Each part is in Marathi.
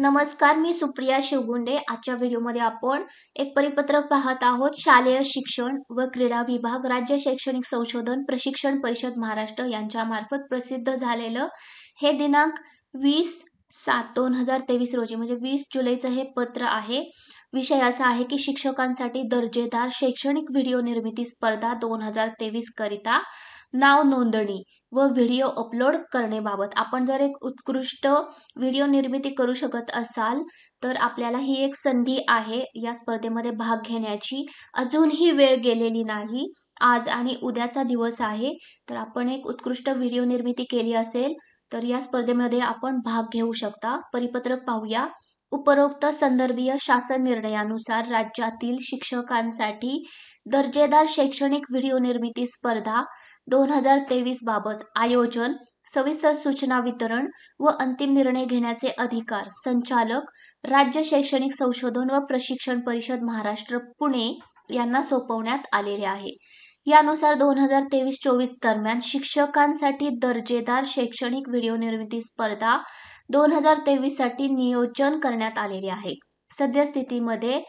नमस्कार मी सुप्रिया शिवगुंडे आजच्या व्हिडिओमध्ये आपण एक परिपत्रक पाहत आहोत शालेय शिक्षण व क्रीडा विभाग राज्य शैक्षणिक संशोधन प्रशिक्षण परिषद महाराष्ट्र यांच्या मार्फत प्रसिद्ध झालेलं हे दिनांक वीस सात दोन हजार तेवीस रोजी म्हणजे वीस जुलैचं हे पत्र आहे विषय असा आहे की शिक्षकांसाठी दर्जेदार शैक्षणिक व्हिडिओ निर्मिती स्पर्धा दोन हजार तेवीस करिता नाव नोंदणी व व्हिडिओ अपलोड करण्याबाबत आपण जर एक उत्कृष्ट व्हिडिओ निर्मिती करू शकत असाल तर आपल्याला ही एक संधी आहे या स्पर्धेमध्ये भाग घेण्याची अजूनही वेळ गेलेली नाही आज आणि उद्याचा दिवस आहे तर आपण एक उत्कृष्ट व्हिडिओ निर्मिती केली असेल तर या स्पर्धेमध्ये आपण भाग घेऊ शकता परिपत्रक पाहूया उपरोक्त संदर्भीय शासन निर्णयानुसार राज्यातील शिक्षकांसाठी दर्जेदार शैक्षणिक व्हिडिओ निर्मिती स्पर्धा दोन हजार तेवीस बाबत आयोजन सविस्तर सूचना वितरण व अंतिम निर्णय घेण्याचे अधिकार संचालक राज्य शैक्षणिक संशोधन व प्रशिक्षण परिषद महाराष्ट्र पुणे यांना सोपवण्यात आलेले आहे यानुसार दोन हजार तेवीस चोवीस दरम्यान शिक्षकांसाठी दर्जेदार शैक्षणिक व्हिडिओ निर्मिती स्पर्धा दोन हजार तेवीस साठी नियोजन करण्यात आलेले आहे सद्यस्थितीमध्ये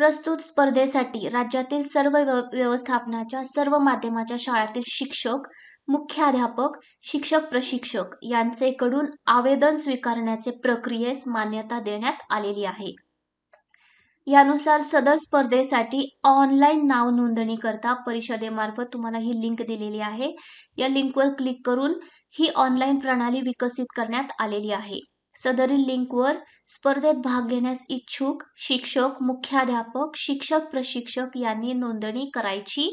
प्रस्तुत स्पर्धेसाठी राज्यातील सर्व व्यवस्थापनाच्या सर्व माध्यमाच्या शाळांतील शिक्षक मुख्याध्यापक शिक्षक प्रशिक्षक यांचेकडून आवेदन स्वीकारण्याचे प्रक्रियेस मान्यता देण्यात आलेली आहे यानुसार सदर स्पर्धेसाठी ऑनलाईन नाव नोंदणी करता परिषदेमार्फत तुम्हाला ही लिंक दिलेली आहे या लिंकवर क्लिक करून ही ऑनलाईन प्रणाली विकसित करण्यात आलेली आहे सदरील लिंकवर स्पर्धेत भाग घेण्यास इच्छुक शिक्षक मुख्याध्यापक शिक्षक प्रशिक्षक यांनी नोंदणी करायची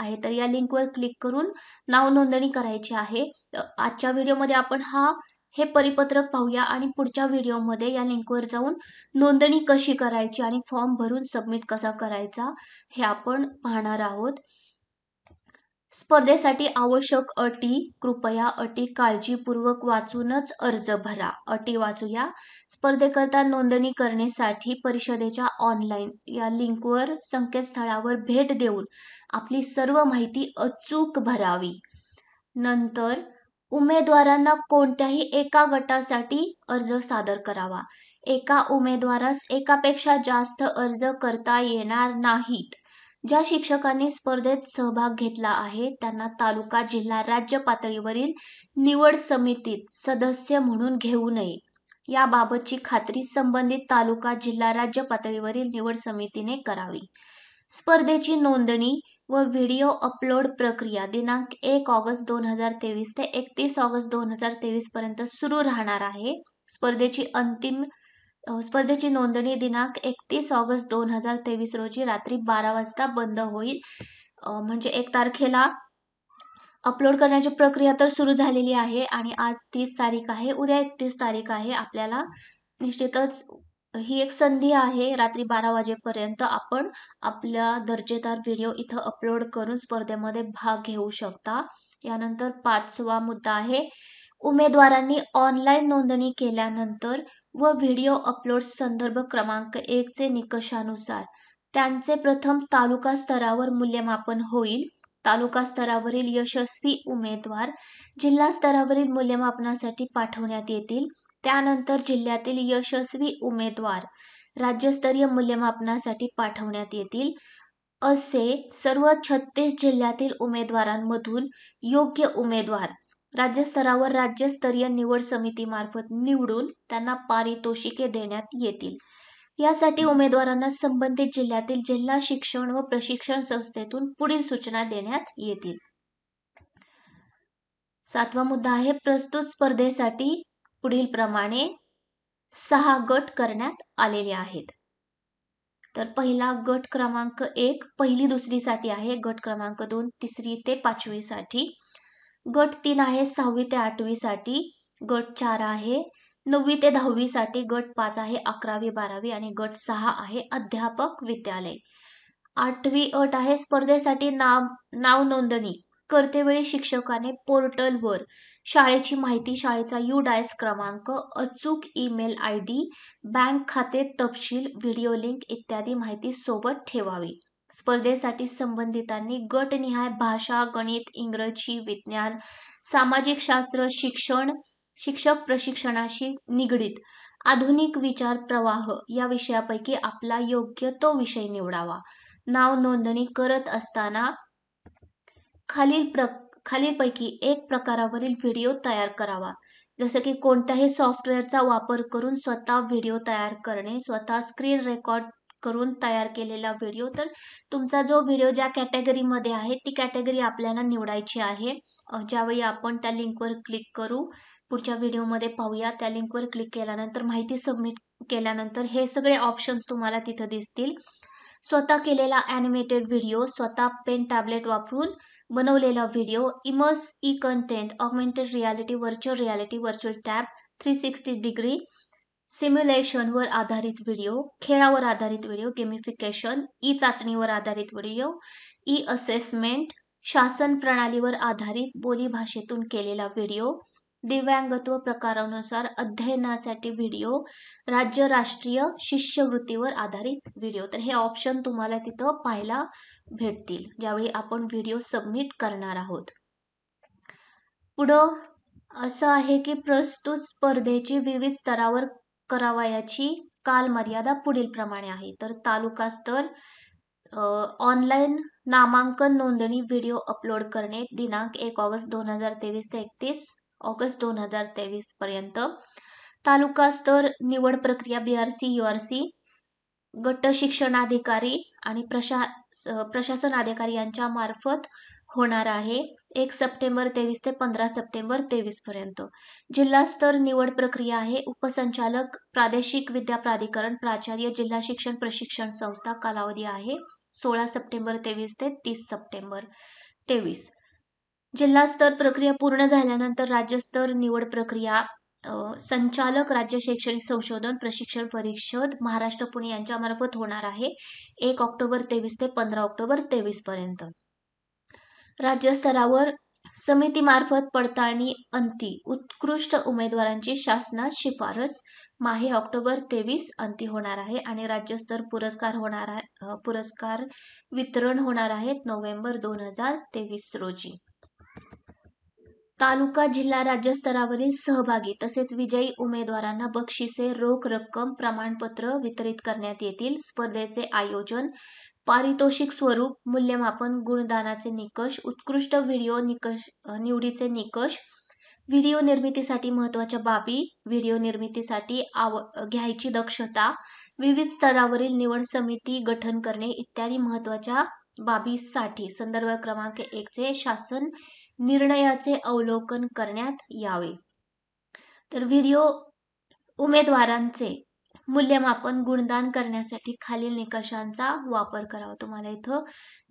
आहे तर या लिंकवर क्लिक करून नाव नोंदणी करायची आहे आजच्या व्हिडिओमध्ये आपण हा हे परिपत्रक पाहूया आणि पुढच्या व्हिडिओमध्ये या लिंकवर जाऊन नोंदणी कशी करायची आणि फॉर्म भरून सबमिट कसा करायचा हे आपण पाहणार आहोत स्पर्धेसाठी आवश्यक अटी कृपया अटी काळजीपूर्वक वाचूनच अर्ज भरा अटी वाचूया स्पर्धेकरता नोंदणी करण्यासाठी परिषदेच्या ऑनलाईन या लिंकवर संकेतस्थळावर भेट देऊन आपली सर्व माहिती अचूक भरावी नंतर उमेदवारांना कोणत्याही एका गटासाठी अर्ज सादर करावा एका उमेदवारास एकापेक्षा जास्त अर्ज करता येणार नाहीत ज्या शिक्षकांनी स्पर्धेत सहभाग घेतला आहे त्यांना तालुका जिल्हा राज्य पातळीवरील निवड समितीत सदस्य म्हणून घेऊ नये याबाबतची खात्री संबंधित तालुका जिल्हा राज्य पातळीवरील निवड समितीने करावी स्पर्धेची नोंदणी व व्हिडिओ अपलोड प्रक्रिया दिनांक एक ऑगस्ट दोन हजार तेवीस ते एकतीस ऑगस्ट दोन हजार तेवीस पर्यंत सुरू राहणार आहे स्पर्धेची अंतिम स्पर्धेची नोंदणी दिनांक एकतीस ऑगस्ट दोन हजार तेवीस रोजी रात्री बारा वाजता बंद होईल म्हणजे एक तारखेला अपलोड करण्याची प्रक्रिया तर सुरू झालेली आहे आणि आज तीस तारीख आहे उद्या एकतीस तारीख आहे आपल्याला निश्चितच ही एक संधी आहे रात्री बारा वाजेपर्यंत आपण आपला दर्जेदार व्हिडिओ इथं अपलोड करून स्पर्धेमध्ये भाग घेऊ शकता यानंतर पाचवा मुद्दा आहे उमेदवारांनी ऑनलाईन नोंदणी केल्यानंतर व व्हिडिओ अपलोड संदर्भ क्रमांक एकचे निकषानुसार त्यांचे प्रथम तालुका स्तरावर मूल्यमापन होईल तालुका स्तरावरील यशस्वी उमेदवार जिल्हा स्तरावरील मूल्यमापनासाठी पाठवण्यात येतील त्यानंतर जिल्ह्यातील यशस्वी उमेदवार राज्यस्तरीय मूल्यमापनासाठी पाठवण्यात येतील असे सर्व छत्तीस जिल्ह्यातील उमेदवारांमधून योग्य उमेदवार राज्यस्तरावर राज्यस्तरीय निवड समितीमार्फत निवडून त्यांना पारितोषिके देण्यात येतील यासाठी उमेदवारांना संबंधित जिल्ह्यातील जिल्हा शिक्षण व प्रशिक्षण संस्थेतून पुढील सूचना देण्यात येतील सातवा मुद्दा आहे प्रस्तुत स्पर्धेसाठी पुढील प्रमाणे सहा गट करण्यात आलेले आहेत तर पहिला गट क्रमांक एक पहिली दुसरीसाठी आहे गट क्रमांक दोन तिसरी ते पाचवीसाठी गट तीन आहे सहावी ते आठवीसाठी गट चार आहे नववी ते दहावीसाठी गट पाच आहे अकरावी बारावी आणि गट सहा आहे अध्यापक विद्यालय आठवी अट आहे स्पर्धेसाठी नाव नाव नोंदणी करतेवेळी शिक्षकाने पोर्टलवर शाळेची माहिती शाळेचा यू डायस क्रमांक अचूक ईमेल आय डी बँक खाते तपशील व्हिडिओ लिंक इत्यादी माहिती सोबत ठेवावी स्पर्धेसाठी संबंधितांनी गटनिहाय भाषा गणित इंग्रजी विज्ञान सामाजिक शास्त्र शिक्षण शिक्षक प्रशिक्षणाशी निगडीत आधुनिक विचार प्रवाह या विषयापैकी आपला योग्य तो विषय निवडावा नाव नोंदणी करत असताना खालील प्र खालीलपैकी एक प्रकारावरील व्हिडिओ तयार करावा जसं की कोणत्याही सॉफ्टवेअरचा वापर करून स्वतः व्हिडिओ तयार करणे स्वतः स्क्रीन रेकॉर्ड करून तयार केलेला व्हिडिओ तर तुमचा जो व्हिडिओ ज्या कॅटेगरीमध्ये आहे ती कॅटेगरी आपल्याला निवडायची आहे ज्यावेळी आपण त्या लिंकवर क्लिक करू पुढच्या व्हिडिओमध्ये पाहूया त्या लिंकवर क्लिक केल्यानंतर माहिती सबमिट केल्यानंतर हे सगळे ऑप्शन्स तुम्हाला तिथं दिसतील स्वतः केलेला ॲनिमेटेड व्हिडिओ स्वतः पेन टॅबलेट वापरून बनवलेला video immerse E content augmented reality virtual reality virtual tab three sixty degree सिम्युलेशनवर आधारित व्हिडिओ खेळावर आधारित व्हिडिओ गेमिफिकेशन ई चाचणीवर आधारित व्हिडिओ ई असेसमेंट शासन प्रणालीवर आधारित बोली भाषेतून केलेला व्हिडिओ दिव्यांगत्व प्रकारानुसार अध्ययनासाठी व्हिडिओ राज्य राष्ट्रीय शिष्यवृत्तीवर आधारित व्हिडिओ तर हे ऑप्शन तुम्हाला तिथं पाहायला भेटतील ज्यावेळी आपण व्हिडिओ सबमिट करणार आहोत पुढं असं आहे की प्रस्तुत स्पर्धेची विविध स्तरावर करावयाची कालमर्यादा पुढीलप्रमाणे आहे तर तालुका स्तर ऑनलाईन नामांकन नोंदणी व्हिडिओ अपलोड करणे दिनांक एक ऑगस्ट दोन हजार तेवीस ते एकतीस ऑगस्ट दोन हजार तेवीस पर्यंत स्तर निवड प्रक्रिया B R C U R C गट शिक्षणाधिकारी आणि प्रशा प्रशासन अधिकारी यांच्या मार्फत होणार आहे एक सप्टेंबर तेवीस ते पंधरा सप्टेंबर तेवीसपर्यंत जिल्हास्तर निवड प्रक्रिया आहे उपसंचालक प्रादेशिक विद्या प्राधिकरण प्राचार्य जिल्हा शिक्षण प्रशिक्षण संस्था कालावधी आहे सोळा सप्टेंबर तेवीस ते तीस सप्टेंबर तेवीस जिल्हास्तर प्रक्रिया पूर्ण झाल्यानंतर राज्यस्तर निवड प्रक्रिया संचालक राज्य शैक्षणिक संशोधन प्रशिक्षण परिषद महाराष्ट्र पुणे यांच्यामार्फत होणार आहे एक ऑक्टोबर तेवीस ते पंधरा ऑक्टोबर पर्यंत राज्यस्तरावर समितीमार्फत पडताळणी अंती उत्कृष्ट उमेदवारांची शासनात शिफारस माहे ऑक्टोबर तेवीस अंती होणार आहे आणि राज्यस्तर पुरस्कार होणार आहे पुरस्कार वितरण होणार आहेत नोव्हेंबर दोन हजार तेवीस रोजी तालुका जिल्हा राज्य स्तरावरील सहभागी तसेच विजयी उमेदवारांना बक्षिसे रोख रक्कम प्रमाणपत्र वितरित करण्यात येतील स्पर्धेचे आयोजन पारितोषिक स्वरूप मूल्यमापन गुणदानाचे निकष उत्कृष्ट व्हिडिओ निकष निवडीचे निकष व्हिडिओ निर्मितीसाठी महत्वाच्या बाबी व्हिडिओ निर्मितीसाठी आव घ्यायची दक्षता विविध स्तरावरील निवड समिती गठन करणे इत्यादी महत्वाच्या बाबीसाठी संदर्भ क्रमांक एकचे शासन निर्णयाचे अवलोकन करण्यात यावे तर व्हिडिओ उमेदवारांचे मूल्यमापन गुणदान करण्यासाठी खालील निकषांचा वापर करावा तुम्हाला इथं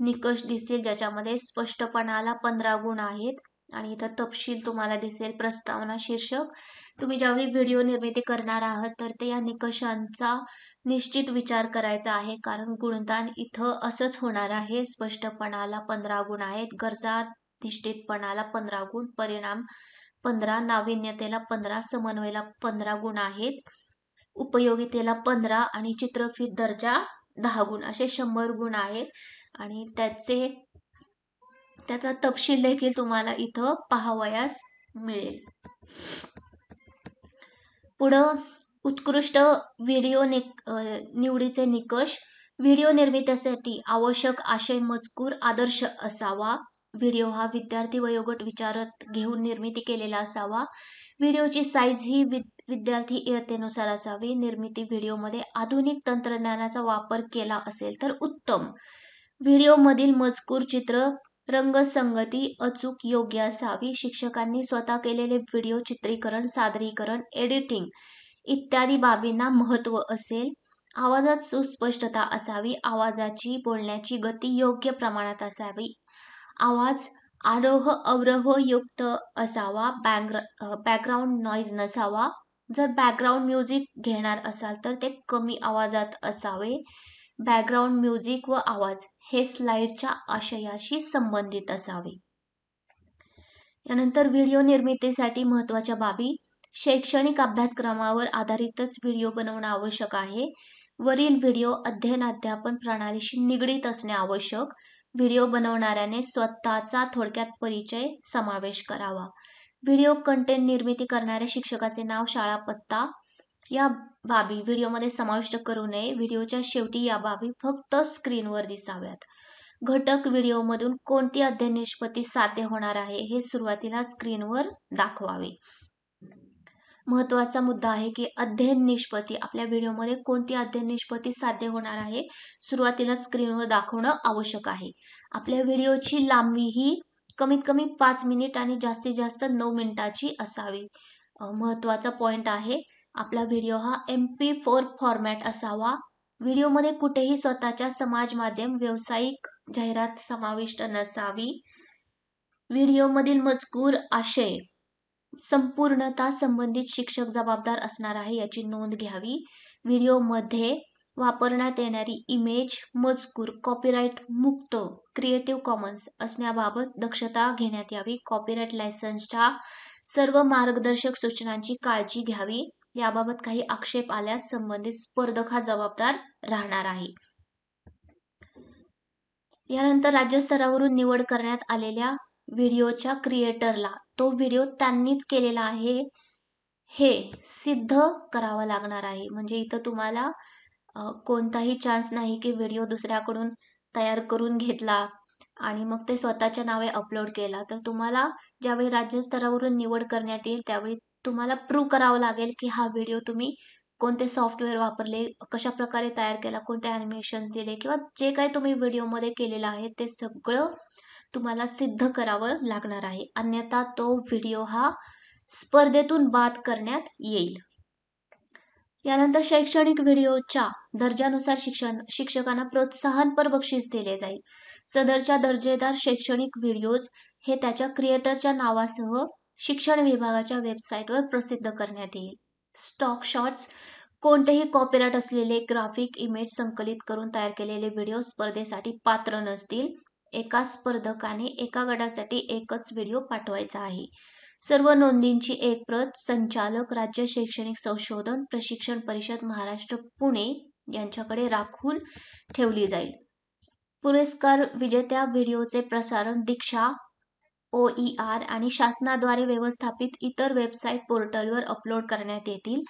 निकष दिसतील ज्याच्यामध्ये स्पष्टपणाला पंधरा गुण आहेत आणि इथं तपशील तुम्हाला दिसेल प्रस्तावना शीर्षक तुम्ही ज्यावेळी व्हिडिओ निर्मिती करणार आहात तर ते या निकषांचा निश्चित विचार करायचा आहे कारण गुणदान इथं असंच होणार आहे स्पष्टपणाला पंधरा गुण आहेत गरजा निष्ठेतपणाला पंधरा गुण परिणाम पंधरा नाविन्यतेला पंधरा समन्वयला पंधरा गुण आहेत उपयोगितेला पंधरा आणि चित्रफित दर्जा दहा गुण असे शंभर गुण आहेत आणि त्याचे त्याचा तपशील देखील तुम्हाला इथं पाहावयास मिळेल पुढं उत्कृष्ट व्हिडिओ निवडीचे निकष व्हिडिओ निर्मितीसाठी आवश्यक आशय मजकूर आदर्श असावा व्हिडिओ हा विद्यार्थी वयोगट विचारात घेऊन निर्मिती केलेला असावा व्हिडिओची साईज ही विद विद्यार्थी इयत्तेनुसार असावी निर्मिती व्हिडिओमध्ये आधुनिक तंत्रज्ञानाचा वापर केला असेल तर उत्तम व्हिडिओमधील मजकूर चित्र रंगसंगती अचूक योग्य असावी शिक्षकांनी स्वतः केलेले व्हिडिओ चित्रीकरण सादरीकरण एडिटिंग इत्यादी बाबींना महत्त्व असेल आवाजात सुस्पष्टता असावी आवाजाची बोलण्याची गती योग्य प्रमाणात असावी आवाज आरोह अवरोह युक्त असावा बॅकग्रा बॅकग्राऊंड नॉईज नसावा जर बॅकग्राऊंड म्युझिक घेणार असाल तर ते कमी आवाजात असावे बॅकग्राऊंड म्युझिक व आवाज हे स्लाइडच्या आशयाशी संबंधित असावे यानंतर व्हिडिओ निर्मितीसाठी महत्त्वाच्या बाबी शैक्षणिक अभ्यासक्रमावर आधारितच व्हिडिओ बनवणं आवश्यक आहे वरील व्हिडिओ अध्ययन अध्यापन प्रणालीशी निगडीत असणे आवश्यक व्हिडिओ बनवणाऱ्याने स्वतःचा थोडक्यात परिचय समावेश करावा व्हिडिओ कंटेंट निर्मिती करणाऱ्या शिक्षकाचे नाव शाळा पत्ता या बाबी व्हिडिओमध्ये समाविष्ट करू नये व्हिडिओच्या शेवटी या बाबी फक्त स्क्रीनवर दिसाव्यात घटक व्हिडिओमधून कोणती अध्ययन निष्पत्ती साध्य होणार आहे हे सुरुवातीला स्क्रीनवर दाखवावे महत्त्वाचा मुद्दा आहे की अध्ययन निष्पत्ती आपल्या व्हिडिओमध्ये कोणती अध्ययन निष्पत्ती साध्य होणार आहे सुरुवातीला स्क्रीनवर दाखवणं आवश्यक आहे आपल्या व्हिडिओची लांबी ही कमीत कमी पाच मिनिट आणि जास्तीत जास्त नऊ मिनिटाची असावी महत्त्वाचा पॉईंट आहे आपला व्हिडिओ हा एम पी फोर फॉर्मॅट असावा व्हिडिओमध्ये कुठेही स्वतःच्या समाज माध्यम व्यावसायिक जाहिरात समाविष्ट नसावी व्हिडिओमधील मजकूर आशय संपूर्णता संबंधित शिक्षक जबाबदार असणार आहे याची नोंद घ्यावी व्हिडिओमध्ये वापरण्यात येणारी इमेज मजकूर कॉपीराईट मुक्त क्रिएटिव्ह कॉमन्स असण्याबाबत दक्षता घेण्यात यावी कॉपीराईट लायसन्सच्या सर्व मार्गदर्शक सूचनांची काळजी घ्यावी याबाबत काही आक्षेप आल्यास संबंधित स्पर्धक हा जबाबदार राहणार आहे यानंतर राज्यस्तरावरून निवड करण्यात आलेल्या व्हिडिओच्या क्रिएटरला तो व्हिडिओ त्यांनीच केलेला आहे हे सिद्ध करावं लागणार आहे म्हणजे इथं तुम्हाला कोणताही चान्स नाही की व्हिडिओ दुसऱ्याकडून तयार करून घेतला आणि मग ते स्वतःच्या नावे अपलोड केला तर तुम्हाला ज्यावेळी राज्यस्तरावरून निवड करण्यात येईल त्यावेळी तुम्हाला प्रूव्ह करावं लागेल की हा व्हिडिओ तुम्ही कोणते सॉफ्टवेअर वापरले कशा प्रकारे तयार केला कोणते ॲनिमेशन्स दिले किंवा जे काही तुम्ही व्हिडिओमध्ये केलेलं आहे ते सगळं तुम्हाला सिद्ध करावं लागणार आहे अन्यथा तो व्हिडिओ हा स्पर्धेतून बाद करण्यात येईल यानंतर शैक्षणिक व्हिडिओच्या दर्जानुसार शिक्षण शिक्षकांना प्रोत्साहनपर बक्षीस दिले जाईल सदरच्या दर्जेदार शैक्षणिक व्हिडिओज हे त्याच्या क्रिएटरच्या नावासह शिक्षण विभागाच्या वेबसाईटवर प्रसिद्ध करण्यात येईल स्टॉक शॉट्स कोणतेही कॉपीराइट असलेले ग्राफिक इमेज संकलित करून तयार केलेले व्हिडिओ स्पर्धेसाठी पात्र नसतील एका स्पर्धकाने एका गटासाठी एकच व्हिडिओ पाठवायचा आहे सर्व नोंदींची एक प्रत संचालक राज्य शैक्षणिक संशोधन प्रशिक्षण परिषद महाराष्ट्र पुणे यांच्याकडे राखून ठेवली जाईल पुरस्कार विजेत्या व्हिडिओचे प्रसारण दीक्षा ओ ई आर आणि शासनाद्वारे व्यवस्थापित इतर वेबसाईट पोर्टलवर अपलोड करण्यात येतील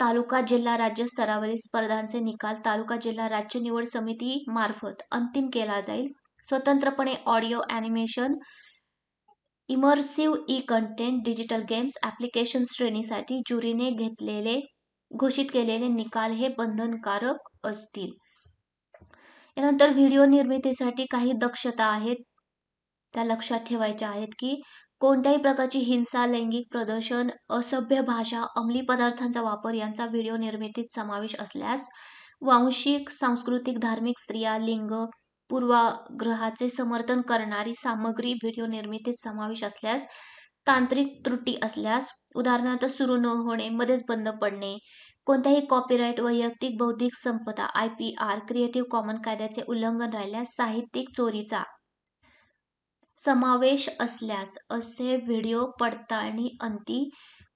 तालुका जिल्हा राज्य स्तरावरील स्पर्धांचे निकाल तालुका जिल्हा राज्य निवड समिती मार्फत अंतिम केला जाईल स्वतंत्रपणे audio animation immersive E content digital games application श्रेणीसाठी ज्युरीने घेतलेले घोषित केलेले निकाल हे बंधनकारक असतील यानंतर व्हिडिओ निर्मितीसाठी काही दक्षता आहेत त्या लक्षात ठेवायच्या आहेत की कोणत्याही प्रकारची हिंसा लैंगिक प्रदर्शन असभ्य भाषा अंमली पदार्थांचा वापर यांचा व्हिडिओ निर्मितीत समावेश असल्यास वांशिक सांस्कृतिक धार्मिक स्त्रिया लिंग पूर्वाग्रहाचे समर्थन करणारी सामग्री व्हिडिओ निर्मितीत समावेश असल्यास तांत्रिक त्रुटी असल्यास उदाहरणार्थ सुरू न होणे मध्येच बंद पडणे कोणत्याही कॉपीराईट वैयक्तिक बौद्धिक संपदा I P R creative common कायद्याचे उल्लंघन राहिल्यास साहित्यिक चोरीचा समावेश असल्यास असे व्हिडिओ पडताळणी अंती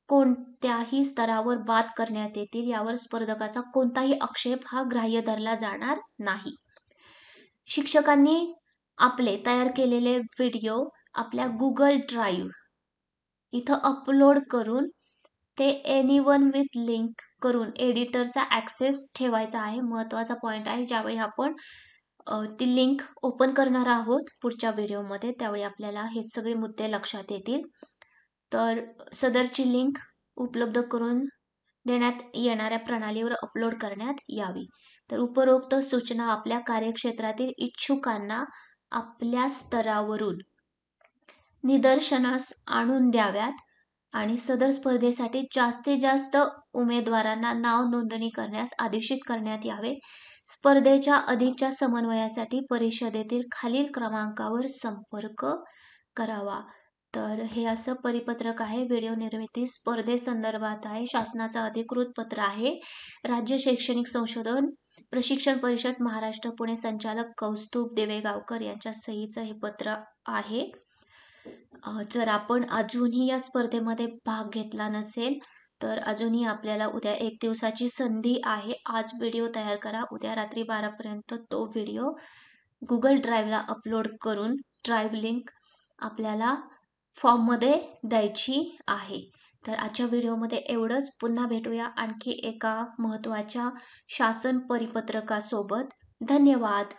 कोणत्याही स्तरावर बाद करण्यात येतील यावर स्पर्धकाचा कोणताही आक्षेप हा ग्राह्य धरला जाणार नाही शिक्षकांनी आपले तयार केलेले व्हिडिओ आपल्या गुगल ड्राईव्ह इथं अपलोड करून ते एनी वन विथ लिंक करून एडिटरचा ॲक्सेस ठेवायचा आहे महत्त्वाचा पॉईंट आहे ज्यावेळी आपण ती लिंक ओपन करणार आहोत पुढच्या व्हिडिओमध्ये त्यावेळी आपल्याला हे सगळे मुद्दे लक्षात येतील तर सदरची लिंक उपलब्ध करून देण्यात येणाऱ्या प्रणालीवर अपलोड करण्यात यावी तर उपरोक्त सूचना आपल्या कार्यक्षेत्रातील इच्छुकांना आपल्या स्तरावरून निदर्शनास आणून द्याव्यात आणि सदर स्पर्धेसाठी जास्तीत जास्त उमेदवारांना नाव नोंदणी करण्यास आदेशित करण्यात यावे स्पर्धेच्या अधिकच्या समन्वयासाठी परिषदेतील खालील क्रमांकावर संपर्क करावा तर हे असं परिपत्रक आहे व्हिडिओ निर्मिती स्पर्धेसंदर्भात आहे शासनाचा अधिकृत पत्र आहे राज्य शैक्षणिक संशोधन प्रशिक्षण परिषद महाराष्ट्र पुणे संचालक कौस्तुभ देवेगावकर यांच्या सहीचं हे पत्र आहे जर आपण अजूनही या स्पर्धेमध्ये भाग घेतला नसेल तर अजूनही आपल्याला उद्या एक दिवसाची संधी आहे आज व्हिडिओ तयार करा उद्या रात्री बारापर्यंत तो व्हिडिओ गुगल ड्राईव्हला अपलोड करून ड्राईव्ह लिंक आपल्याला फॉर्ममध्ये द्यायची आहे तर आजच्या व्हिडिओमध्ये एवढंच पुन्हा भेटूया आणखी एका महत्त्वाच्या शासन परिपत्रकासोबत धन्यवाद